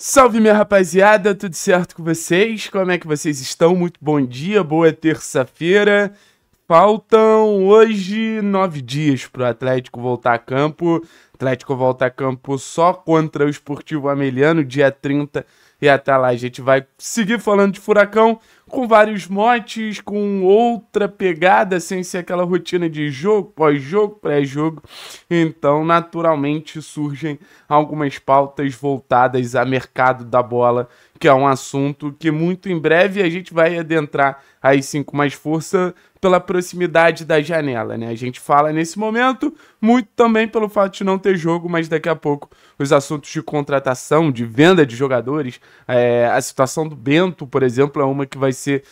Salve minha rapaziada, tudo certo com vocês? Como é que vocês estão? Muito bom dia, boa terça-feira. Faltam hoje nove dias para o Atlético voltar a campo. Atlético volta a campo só contra o Esportivo Ameliano, dia 30. E até lá a gente vai seguir falando de Furacão com vários motes, com outra pegada, sem ser aquela rotina de jogo, pós-jogo, pré-jogo. Então, naturalmente, surgem algumas pautas voltadas a mercado da bola que é um assunto que muito em breve a gente vai adentrar aí sim com mais força pela proximidade da janela, né? A gente fala nesse momento muito também pelo fato de não ter jogo, mas daqui a pouco os assuntos de contratação, de venda de jogadores, é, a situação do Bento, por exemplo, é uma que vai ser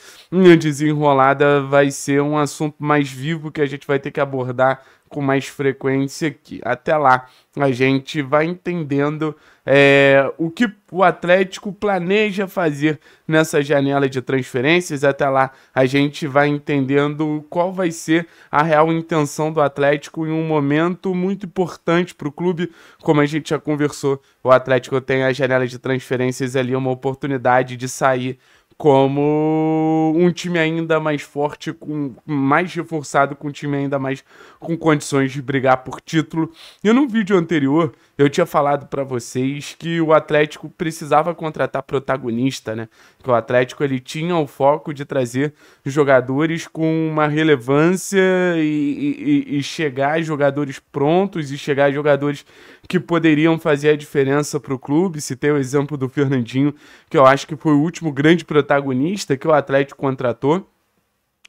desenrolada, vai ser um assunto mais vivo que a gente vai ter que abordar com mais frequência aqui. Até lá, a gente vai entendendo é, o que o Atlético planeja fazer nessa janela de transferências. Até lá a gente vai entendendo qual vai ser a real intenção do Atlético em um momento muito importante para o clube. Como a gente já conversou, o Atlético tem a janela de transferências ali, uma oportunidade de sair como um time ainda mais forte, com mais reforçado, com um time ainda mais com condições de brigar por título. E num vídeo anterior, eu tinha falado para vocês que o Atlético precisava contratar protagonista, né? Que o Atlético ele tinha o foco de trazer jogadores com uma relevância e, e, e chegar a jogadores prontos e chegar a jogadores que poderiam fazer a diferença para o clube. Citei o exemplo do Fernandinho, que eu acho que foi o último grande protagonista que o Atlético contratou.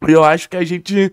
E eu acho que a gente,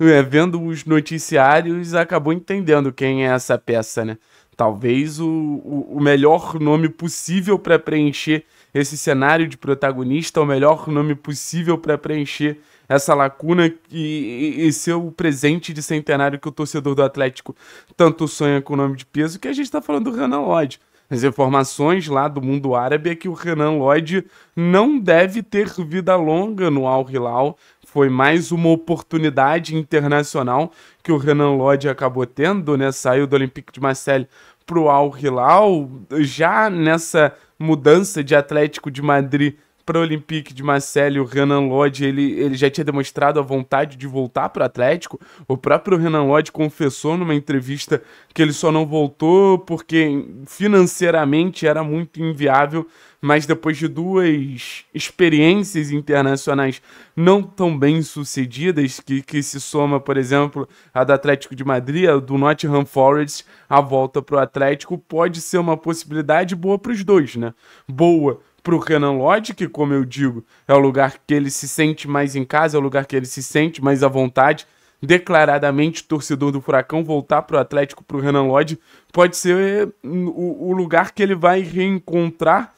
é, vendo os noticiários, acabou entendendo quem é essa peça, né? Talvez o, o, o melhor nome possível para preencher esse cenário de protagonista, o melhor nome possível para preencher essa lacuna e, e, e, ser o presente de centenário que o torcedor do Atlético tanto sonha com o nome de peso, que a gente está falando do Renan Lodge. As informações lá do mundo árabe é que o Renan Lloyd não deve ter vida longa no Al Hilal. Foi mais uma oportunidade internacional que o Renan Lloyd acabou tendo, né? Saiu do Olympique de Marseille para o Al Hilal, já nessa mudança de Atlético de Madrid para o Olympique de Marseille, o Renan Lodge, ele, ele já tinha demonstrado a vontade de voltar para o Atlético. O próprio Renan Lodge confessou numa entrevista que ele só não voltou porque financeiramente era muito inviável, mas depois de duas experiências internacionais não tão bem sucedidas, que, que se soma, por exemplo, a do Atlético de Madrid, a do Nottingham Forest, a volta para o Atlético pode ser uma possibilidade boa para os dois, né? Boa para o Renan Lodge, que, como eu digo, é o lugar que ele se sente mais em casa, é o lugar que ele se sente mais à vontade. Declaradamente torcedor do Furacão, voltar para o Atlético, para o Renan Lodge, pode ser hum, o, o lugar que ele vai reencontrar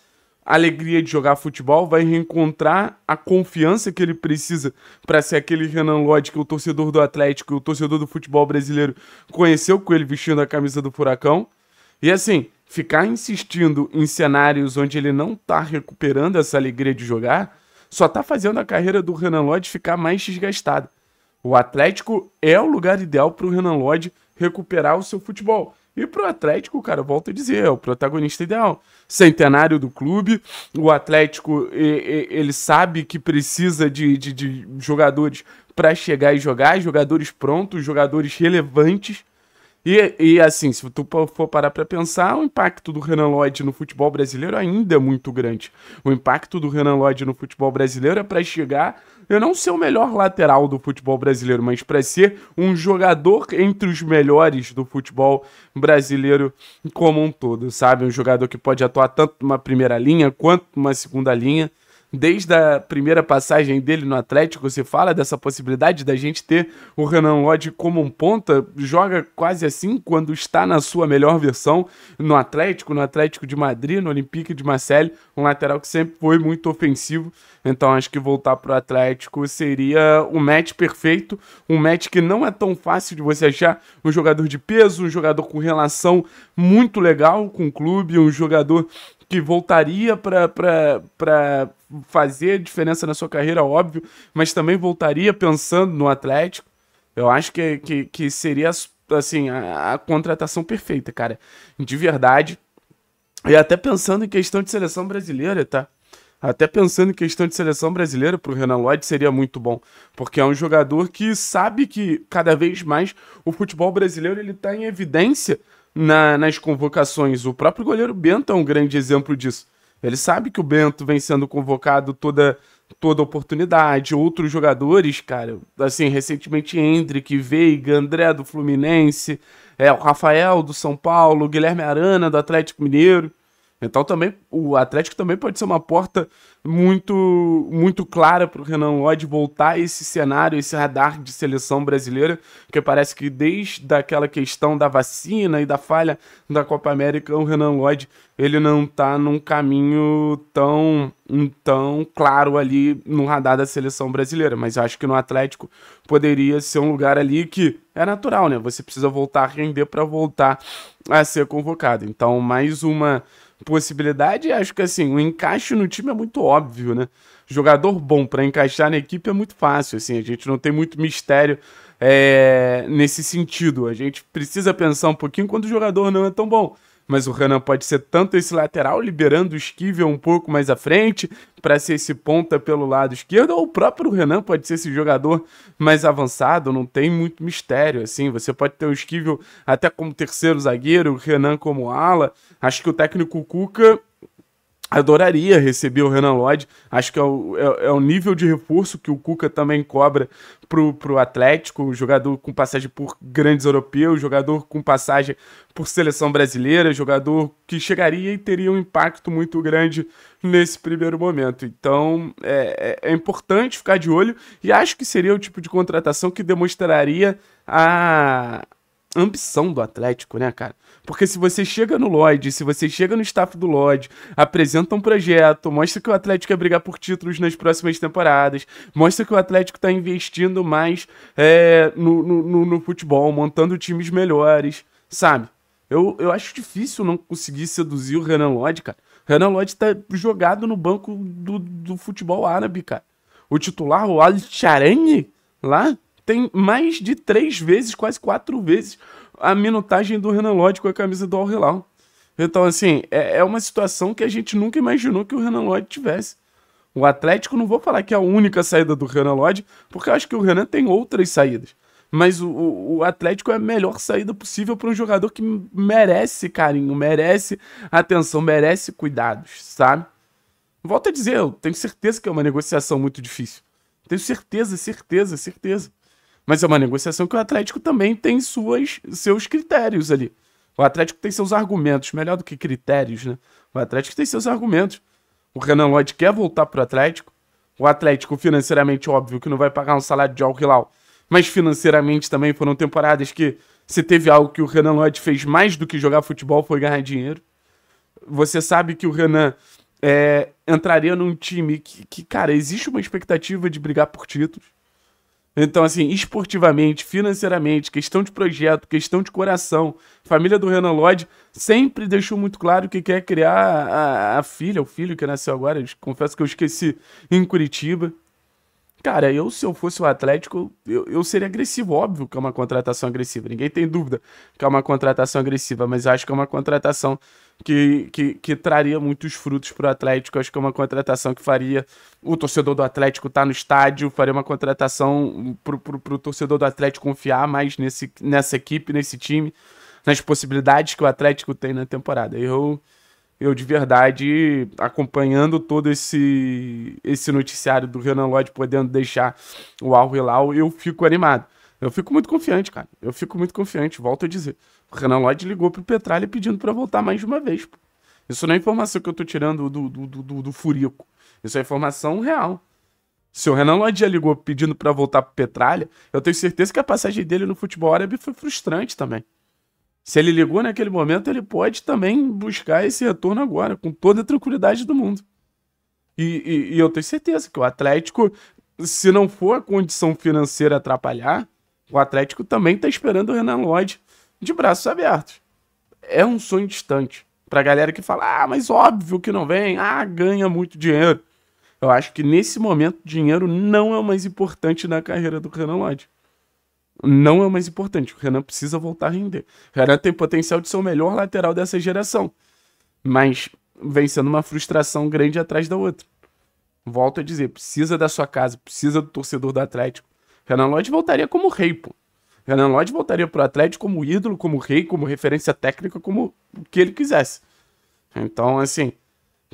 a alegria de jogar futebol, vai reencontrar a confiança que ele precisa para ser aquele Renan Lodge que o torcedor do Atlético, o torcedor do futebol brasileiro conheceu com ele vestindo a camisa do Furacão. E assim, ficar insistindo em cenários onde ele não tá recuperando essa alegria de jogar, só tá fazendo a carreira do Renan Lodge ficar mais desgastada. O Atlético é o lugar ideal para o Renan Lodge recuperar o seu futebol. E para o Atlético, cara, volto a dizer, é o protagonista ideal. Centenário do clube, o Atlético ele sabe que precisa de, de, de jogadores para chegar e jogar, jogadores prontos, jogadores relevantes. E, e assim, se tu for parar para pensar, o impacto do Renan Lloyd no futebol brasileiro ainda é muito grande. O impacto do Renan Lloyd no futebol brasileiro é para chegar, eu não ser o melhor lateral do futebol brasileiro, mas para ser um jogador entre os melhores do futebol brasileiro como um todo, sabe? Um jogador que pode atuar tanto numa primeira linha quanto numa segunda linha desde a primeira passagem dele no Atlético, se fala dessa possibilidade da gente ter o Renan Lodge como um ponta, joga quase assim quando está na sua melhor versão no Atlético, no Atlético de Madrid, no Olympique de Marseille, um lateral que sempre foi muito ofensivo, então acho que voltar para o Atlético seria o match perfeito, um match que não é tão fácil de você achar um jogador de peso, um jogador com relação muito legal com o clube, um jogador que voltaria para fazer diferença na sua carreira, óbvio, mas também voltaria pensando no Atlético. Eu acho que, que, que seria assim a, a contratação perfeita, cara. De verdade. E até pensando em questão de seleção brasileira, tá? Até pensando em questão de seleção brasileira, para o Renan Lloyd seria muito bom, porque é um jogador que sabe que cada vez mais o futebol brasileiro ele está em evidência na, nas convocações. O próprio goleiro Bento é um grande exemplo disso. Ele sabe que o Bento vem sendo convocado toda toda oportunidade. Outros jogadores, cara, assim, recentemente Hendrick, Veiga, André do Fluminense, é, o Rafael do São Paulo, Guilherme Arana do Atlético Mineiro. Então também o Atlético também pode ser uma porta muito muito clara para o Renan Lodge voltar a esse cenário, esse radar de seleção brasileira, que parece que desde aquela questão da vacina e da falha da Copa América, o Renan Lodge ele não está num caminho tão tão claro ali no radar da seleção brasileira, mas acho que no Atlético poderia ser um lugar ali que é natural, né? Você precisa voltar a render para voltar a ser convocado. Então, mais uma possibilidade. E acho que assim, o encaixe no time é muito óbvio, né? Jogador bom para encaixar na equipe é muito fácil, assim, a gente não tem muito mistério é, nesse sentido. A gente precisa pensar um pouquinho quando o jogador não é tão bom mas o Renan pode ser tanto esse lateral, liberando o Esquivel um pouco mais à frente, para ser esse ponta pelo lado esquerdo, ou o próprio Renan pode ser esse jogador mais avançado, não tem muito mistério, assim, você pode ter o Esquivel até como terceiro zagueiro, o Renan como ala, acho que o técnico Cuca Adoraria receber o Renan Lodge, acho que é o, é, é o nível de reforço que o Cuca também cobra pro, pro Atlético, jogador com passagem por grandes europeus, jogador com passagem por seleção brasileira, jogador que chegaria e teria um impacto muito grande nesse primeiro momento. Então é, é, é importante ficar de olho e acho que seria o tipo de contratação que demonstraria a, ambição do Atlético, né, cara? Porque se você chega no Lloyd, se você chega no staff do Lloyd, apresenta um projeto, mostra que o Atlético quer brigar por títulos nas próximas temporadas, mostra que o Atlético tá investindo mais é, no, no, no futebol, montando times melhores, sabe? Eu, eu acho difícil não conseguir seduzir o Renan Lloyd, cara. Renan Lloyd tá jogado no banco do, do futebol árabe, cara. O titular, o Al Charani, lá, tem mais de três vezes, quase quatro vezes, a minutagem do Renan Lodge com a camisa do Al Hilal. Então, assim, é, é uma situação que a gente nunca imaginou que o Renan Lodge tivesse. O Atlético, não vou falar que é a única saída do Renan Lodge, porque eu acho que o Renan tem outras saídas. Mas o, o Atlético é a melhor saída possível para um jogador que merece carinho, merece atenção, merece cuidados, sabe? Volto a dizer, eu tenho certeza que é uma negociação muito difícil. Tenho certeza, certeza, certeza. Mas é uma negociação que o Atlético também tem suas, seus critérios ali. O Atlético tem seus argumentos, melhor do que critérios, né? O Atlético tem seus argumentos. O Renan Lloyd quer voltar para o Atlético. O Atlético, financeiramente, óbvio que não vai pagar um salário de Al-Hilal. Mas financeiramente também foram temporadas que se teve algo que o Renan Lloyd fez mais do que jogar futebol foi ganhar dinheiro. Você sabe que o Renan é, entraria num time que, que, cara, existe uma expectativa de brigar por títulos. Então, assim, esportivamente, financeiramente, questão de projeto, questão de coração, família do Renan Lloyd sempre deixou muito claro que quer criar a, a filha, o filho que nasceu agora, confesso que eu esqueci, em Curitiba. Cara, eu, se eu fosse o Atlético, eu, eu seria agressivo. Óbvio que é uma contratação agressiva, ninguém tem dúvida que é uma contratação agressiva, mas acho que é uma contratação que, que, que traria muitos frutos para o Atlético. Acho que é uma contratação que faria o torcedor do Atlético estar tá no estádio, faria uma contratação para o torcedor do Atlético confiar mais nesse, nessa equipe, nesse time, nas possibilidades que o Atlético tem na temporada. Eu eu de verdade, acompanhando todo esse, esse noticiário do Renan Lodge podendo deixar o Al Hilal, eu fico animado. Eu fico muito confiante, cara. Eu fico muito confiante, volto a dizer. O Renan Lodge ligou pro Petralha pedindo para voltar mais de uma vez. Pô. Isso não é informação que eu tô tirando do, do, do, do furico. Isso é informação real. Se o Renan Lodge já ligou pedindo para voltar pro Petralha, eu tenho certeza que a passagem dele no futebol árabe foi frustrante também. Se ele ligou naquele momento, ele pode também buscar esse retorno agora, com toda a tranquilidade do mundo. E, e, e eu tenho certeza que o Atlético, se não for a condição financeira atrapalhar, o Atlético também está esperando o Renan Lloyd de braços abertos. É um sonho distante. para a galera que fala, ah, mas óbvio que não vem, ah, ganha muito dinheiro. Eu acho que nesse momento, dinheiro não é o mais importante na carreira do Renan Lloyd não é o mais importante. O Renan precisa voltar a render. O Renan tem potencial de ser o melhor lateral dessa geração. Mas vem sendo uma frustração grande atrás da outra. Volto a dizer, precisa da sua casa, precisa do torcedor do Atlético. Renan Lodge voltaria como rei, pô. Renan Lodge voltaria pro Atlético como ídolo, como rei, como referência técnica, como o que ele quisesse. Então, assim,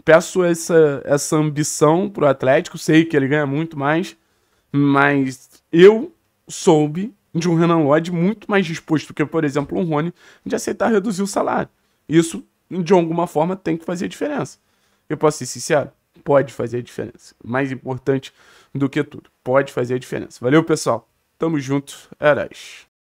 peço essa, essa ambição pro Atlético, sei que ele ganha muito mais, mas eu soube de um Renan Lloyd muito mais disposto que, por exemplo, um Rony de aceitar reduzir o salário. Isso, de alguma forma, tem que fazer a diferença. Eu posso ser sincero? Pode fazer a diferença. Mais importante do que tudo, pode fazer a diferença. Valeu, pessoal. Tamo junto. Eras.